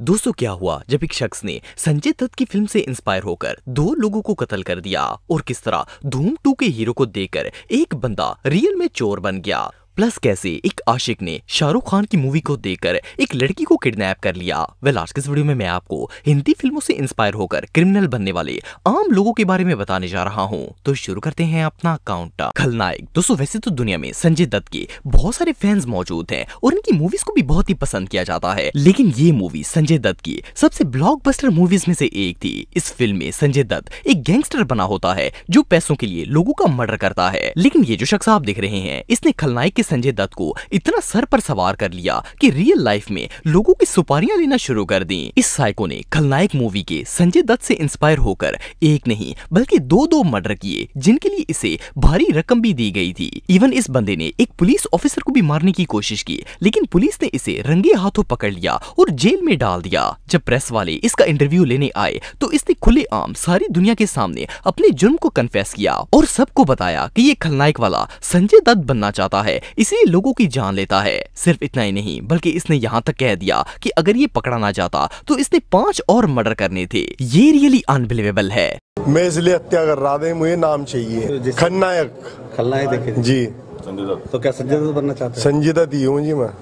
दोस्तों क्या हुआ जब एक शख्स ने संजय दत्त की फिल्म से इंस्पायर होकर दो लोगों को कत्ल कर दिया और किस तरह धूम टू के हीरो को देकर एक बंदा रियल में चोर बन गया प्लस कैसे एक आशिक ने शाहरुख खान की मूवी को देखकर एक लड़की को किडनैप कर लिया वे आज के इस वीडियो में मैं आपको हिंदी फिल्मों से इंस्पायर होकर क्रिमिनल बनने वाले आम लोगों के बारे में बताने जा रहा हूँ तो शुरू करते हैं अपना काउंट खलनायक दोस्तों वैसे तो दुनिया में संजय दत्त के बहुत सारे फैंस मौजूद है और इनकी मूवीज को भी बहुत ही पसंद किया जाता है लेकिन ये मूवी संजय दत्त की सबसे ब्लॉक मूवीज में से एक थी इस फिल्म में संजय दत्त एक गैंगस्टर बना होता है जो पैसों के लिए लोगों का मर्डर करता है लेकिन ये जो शख्स आप देख रहे हैं इसने खलनायक के संजय दत्त को इतना सर पर सवार कर लिया कि रियल लाइफ में लोगों की सुपारियां लेना शुरू कर दी इस साइको ने खलनायक मूवी के संजय दत्त से इंस्पायर होकर एक नहीं बल्कि दो दो मर्डर किए जिनके लिए इसे भारी रकम भी दी गई थी इवन इस बंदे ने एक पुलिस ऑफिसर को भी मारने की कोशिश की लेकिन पुलिस ने इसे रंगे हाथों पकड़ लिया और जेल में डाल दिया जब प्रेस वाले इसका इंटरव्यू लेने आए तो इसने खुले आम सारी दुनिया के सामने अपने जुर्म को कन्फेस किया और सबको बताया कि ये खलनायक वाला संजय दत्त बनना चाहता है इसे लोगों की जान लेता है सिर्फ इतना ही नहीं बल्कि इसने यहाँ तक कह दिया कि अगर ये पकड़ा ना जाता तो इसने पांच और मर्डर करने थे ये रियली अनबिलीवेबल है मैं इसलिए हत्या कर रहा था मुझे नाम चाहिए तो खलनायक खलनायक देखे जी तो क्या संजय दत्त बनना चाहते संजय दत्त ही हूँ जी मैं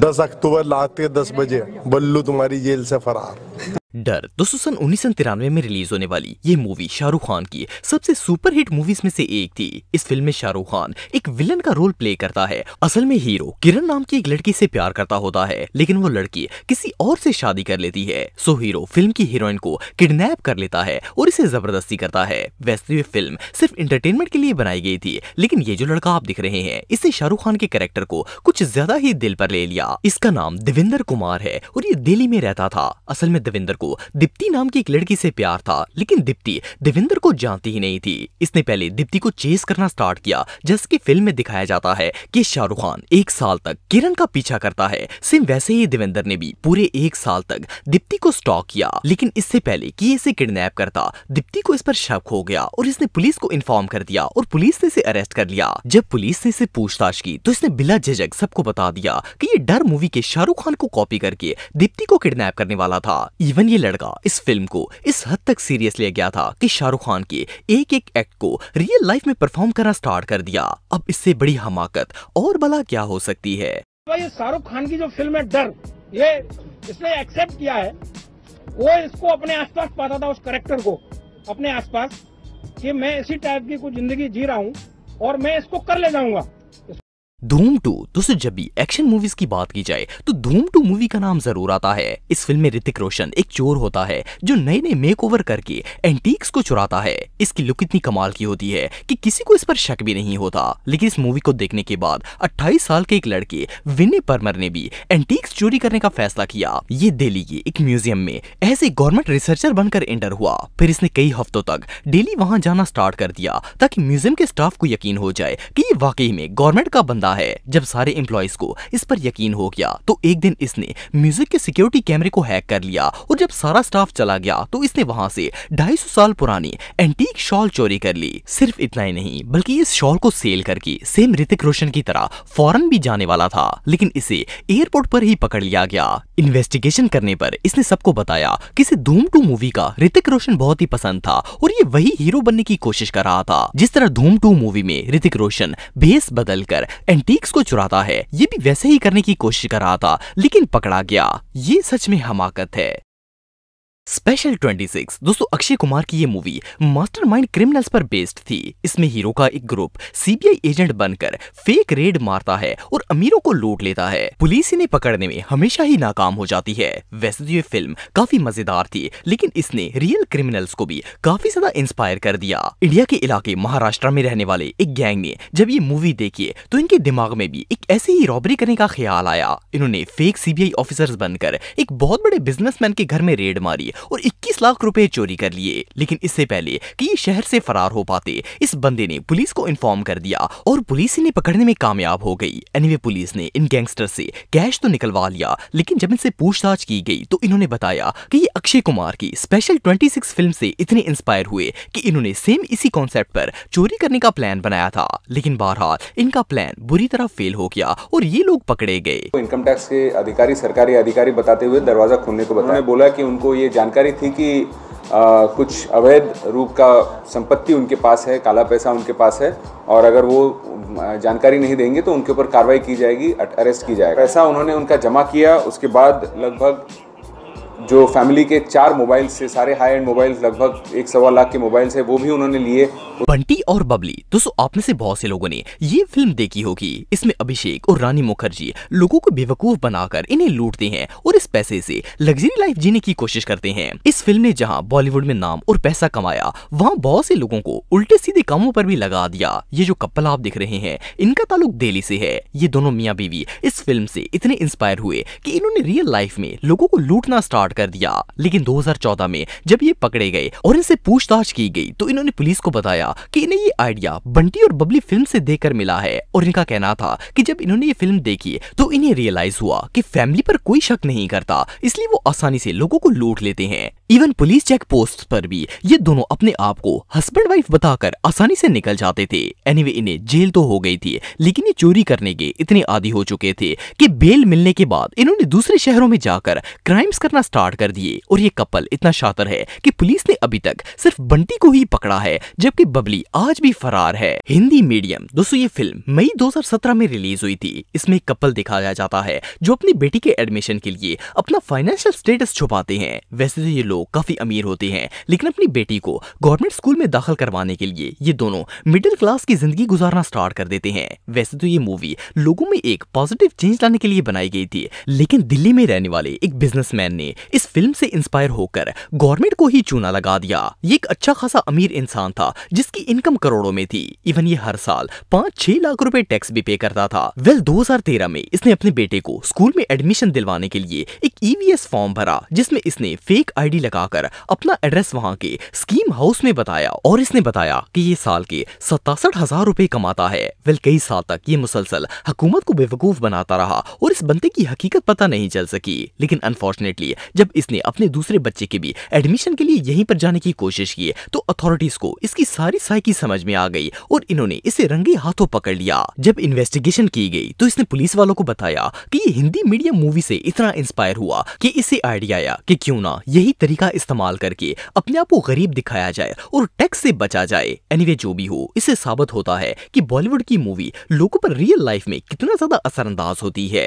दस अक्टूबर लाते दस बजे बल्लू तुम्हारी जेल से फरार डर दोस्तों सन उन्नीस सौ तिरानवे में रिलीज होने वाली ये मूवी शाहरुख खान की सबसे सुपरहिट मूवीज में से एक थी इस फिल्म में शाहरुख खान एक विलन का रोल प्ले करता है असल में हीरो किरण नाम की एक लड़की से प्यार करता होता है लेकिन वो लड़की किसी और से शादी कर लेती है सो हीरो फिल्म की हीरोइन को किडनेप कर लेता है और इसे जबरदस्ती करता है वैसे फिल्म सिर्फ इंटरटेनमेंट के लिए बनाई गई थी लेकिन ये जो लड़का आप दिख रहे हैं इसने शाहरुख खान के कैरेक्टर को कुछ ज्यादा ही दिल पर ले लिया इसका नाम देवेंद्र कुमार है और ये दिल्ली में रहता था असल में देवेंद्र को दीप्ति नाम की एक लड़की से प्यार था लेकिन दीप्ति देवेंद्र को जानती ही नहीं थी इसने पहले दीप्ति को चेस करना स्टार्ट किया जैसे कि फिल्म में दिखाया जाता है कि शाहरुख खान एक साल तक किरण का पीछा करता है सेम वैसे ही देवेंद्र ने भी पूरे एक साल तक दीप्ति को स्टॉक किया लेकिन इससे पहले की इसे किडनेप करता दीप्ति को इस पर शक हो गया और इसने पुलिस को इन्फॉर्म कर दिया और पुलिस ने इसे अरेस्ट कर लिया जब पुलिस ने इसे पूछताछ की तो इसने बिला झिझक सबको बता दिया की ये डर मूवी के शाहरुख खान को कॉपी करके दीप्ति को किडनेप करने वाला था इवन ये लड़का इस फिल्म को इस हद तक सीरियस लिया गया था कि शाहरुख खान के एक एक एक्ट को रियल लाइफ में परफॉर्म करना स्टार्ट कर दिया अब इससे बड़ी हमाकत और भला क्या हो सकती है ये शाहरुख खान की जो फिल्म है डर ये इसने एक्सेप्ट किया है वो इसको अपने आसपास पाता था उस करेक्टर को अपने आसपास कि मैं इसी टाइप की कुछ जिंदगी जी रहा हूँ और मैं इसको कर ले जाऊंगा धूम टू दोस्तों जब भी एक्शन मूवीज की बात की जाए तो धूम टू मूवी का नाम जरूर आता है इस फिल्म में ऋतिक रोशन एक चोर होता है जो नए नए मेकओवर करके एंटीक्स को चुराता है इसकी लुक इतनी कमाल की होती है कि किसी को इस पर शक भी नहीं होता लेकिन इस मूवी को देखने के बाद 28 साल के एक लड़के विनय परमर ने भी एंटीक्स चोरी करने का फैसला किया ये दिल्ली के एक म्यूजियम में ऐसे गवर्नमेंट रिसर्चर बनकर एंटर हुआ फिर इसने कई हफ्तों तक डेली वहाँ जाना स्टार्ट कर दिया ताकि म्यूजियम के स्टाफ को यकीन हो जाए की ये वाकई में गवर्नमेंट का बंदा रहा है जब सारे इम्प्लॉयज को इस पर यकीन हो गया तो एक दिन इसने म्यूजिक के सिक्योरिटी कैमरे को हैक कर लिया और जब सारा स्टाफ चला गया तो इसने वहां से ढाई साल पुरानी एंटीक शॉल चोरी कर ली सिर्फ इतना ही नहीं बल्कि इस शॉल को सेल करके सेम ऋतिक रोशन की तरह फॉरन भी जाने वाला था लेकिन इसे एयरपोर्ट पर ही पकड़ लिया गया इन्वेस्टिगेशन करने पर इसने सबको बताया कि इसे धूम टू मूवी का ऋतिक रोशन बहुत ही पसंद था और ये वही हीरो बनने की कोशिश कर रहा था जिस तरह धूम टू मूवी में ऋतिक रोशन भेस बदल कर एंटीक्स को चुराता है ये भी वैसे ही करने की कोशिश कर रहा था लेकिन पकड़ा गया ये सच में हमाकत है स्पेशल 26 दोस्तों अक्षय कुमार की ये मूवी मास्टरमाइंड क्रिमिनल्स पर बेस्ड थी इसमें हीरो का एक ग्रुप सीबीआई एजेंट बनकर फेक रेड मारता है और अमीरों को लूट लेता है पुलिस इन्हें पकड़ने में हमेशा ही नाकाम हो जाती है वैसे तो ये फिल्म काफी मजेदार थी लेकिन इसने रियल क्रिमिनल्स को भी काफी ज्यादा इंस्पायर कर दिया इंडिया के इलाके महाराष्ट्र में रहने वाले एक गैंग ने जब ये मूवी देखी तो इनके दिमाग में भी एक ऐसे ही रॉबरी करने का ख्याल आया इन्होंने फेक सीबीआई ऑफिसर्स बनकर एक बहुत बड़े बिजनेसमैन के घर में रेड मारी और 21 लाख रुपए चोरी कर लिए लेकिन इससे पहले कि ये शहर से फरार हो पाते इस बंदे ने पुलिस को इन्फॉर्म कर दिया और पुलिस इन्हें पकड़ने में कामयाब हो गई एनीवे पुलिस ने इन गैंगस्टर से कैश तो निकलवा लिया लेकिन जब इनसे पूछताछ की गई तो इन्होंने बताया कि ये अक्षय कुमार की स्पेशल 26 फिल्म से इतने इंस्पायर हुए कि इन्होंने सेम इसी कॉन्सेप्ट पर चोरी करने का प्लान बनाया था लेकिन बहरहाल इनका प्लान बुरी तरह फेल हो गया और ये लोग पकड़े गए इनकम टैक्स के अधिकारी सरकारी अधिकारी बताते हुए दरवाजा खोलने को बताया बोला की उनको ये जानकारी थी कि आ, कुछ अवैध रूप का संपत्ति उनके पास है काला पैसा उनके पास है और अगर वो जानकारी नहीं देंगे तो उनके ऊपर कार्रवाई की जाएगी अरेस्ट की जाएगी पैसा उन्होंने उनका जमा किया उसके बाद लगभग जो फैमिली के चार मोबाइल से सारे हाई एंड मोबाइल लगभग एक सवा लाख के मोबाइल है वो भी उन्होंने लिए बंटी और बबली दोस्तों आप में से बहुत से लोगों ने ये फिल्म देखी होगी इसमें अभिषेक और रानी मुखर्जी लोगों को बेवकूफ बनाकर इन्हें लूटते हैं और इस पैसे से लग्जरी लाइफ जीने की कोशिश करते हैं इस फिल्म ने जहाँ बॉलीवुड में नाम और पैसा कमाया वहाँ बहुत से लोगों को उल्टे सीधे कामों पर भी लगा दिया ये जो कपल आप देख रहे हैं इनका ताल्लुक दिल्ली से है ये दोनों मियाँ बीवी इस फिल्म से इतने इंस्पायर हुए की इन्होंने रियल लाइफ में लोगों को लूटना स्टार्ट कर दिया लेकिन 2014 में जब ये पकड़े गए और इनसे पूछताछ की गई तो इन्होंने पुलिस को बताया कि इन्हें ये आइडिया बंटी और बबली फिल्म से देकर मिला है और इनका कहना था कि जब इन्होंने ये फिल्म देखी तो इन्हें रियलाइज हुआ कि फैमिली पर कोई शक नहीं करता इसलिए वो आसानी से लोगों को लूट लेते हैं इवन पुलिस चेक पोस्ट पर भी ये दोनों अपने आप को हस्बैंड वाइफ बताकर आसानी से निकल जाते थे एनीवे anyway, इन्हें जेल तो हो गई थी लेकिन ये चोरी करने के इतने आदि हो चुके थे कि बेल मिलने के बाद इन्होंने दूसरे शहरों में जाकर क्राइम्स करना स्टार्ट स्टार्ट कर दिए और ये कपल इतना शातर है कि पुलिस ने अभी तक सिर्फ बंटी को ही पकड़ा है जबकि बबली आज भी फरार है हिंदी मीडियम दोस्तों ये फिल्म मई 2017 में रिलीज हुई थी इसमें एक कपल दिखाया जाता है जो अपनी बेटी के एडमिशन के लिए अपना फाइनेंशियल स्टेटस छुपाते हैं वैसे तो ये लोग काफी अमीर होते हैं लेकिन अपनी बेटी को गवर्नमेंट स्कूल में दाखिल करवाने के लिए ये दोनों मिडिल क्लास की जिंदगी गुजारना स्टार्ट कर देते हैं वैसे तो ये मूवी लोगों में एक पॉजिटिव चेंज लाने के लिए बनाई गई थी लेकिन दिल्ली में रहने वाले एक बिजनेसमैन ने इस फिल्म से इंस्पायर होकर गवर्नमेंट को ही चूना लगा दिया ये एक अच्छा खासा अमीर इंसान था जिसकी इनकम करोड़ों में थी इवन ये हर साल पाँच छह लाख रुपए टैक्स भी पे करता था वेल well, 2013 में इसने अपने बेटे को स्कूल में एडमिशन दिलवाने के लिए एक ईवीएस e फॉर्म भरा जिसमे इसने फेक आई लगाकर अपना एड्रेस वहाँ के स्कीम हाउस में बताया और इसने बताया की ये साल के सतासठ हजार रूपए कमाता है वेल कई साल तक ये मुसलसल हुकूमत को बेवकूफ बनाता रहा और इस बंदे की हकीकत पता नहीं चल सकी लेकिन अनफॉर्चुनेटली जब जब इसने अपने दूसरे बच्चे के भी एडमिशन के लिए यहीं पर जाने की कोशिश की तो अथॉरिटीज को इसकी सारी साइकी समझ में आ गई और इन्होंने इसे रंगे हाथों पकड़ लिया जब इन्वेस्टिगेशन की गई तो इसने पुलिस वालों को बताया कि ये हिंदी मीडियम मूवी से इतना इंस्पायर हुआ कि इसे आइडिया आया कि क्यों ना यही तरीका इस्तेमाल करके अपने आप को गरीब दिखाया जाए और टैक्स से बचा जाए एनीवे जो भी हो इसे साबित होता है कि बॉलीवुड की मूवी लोगों पर रियल लाइफ में कितना ज्यादा असरअंदाज होती है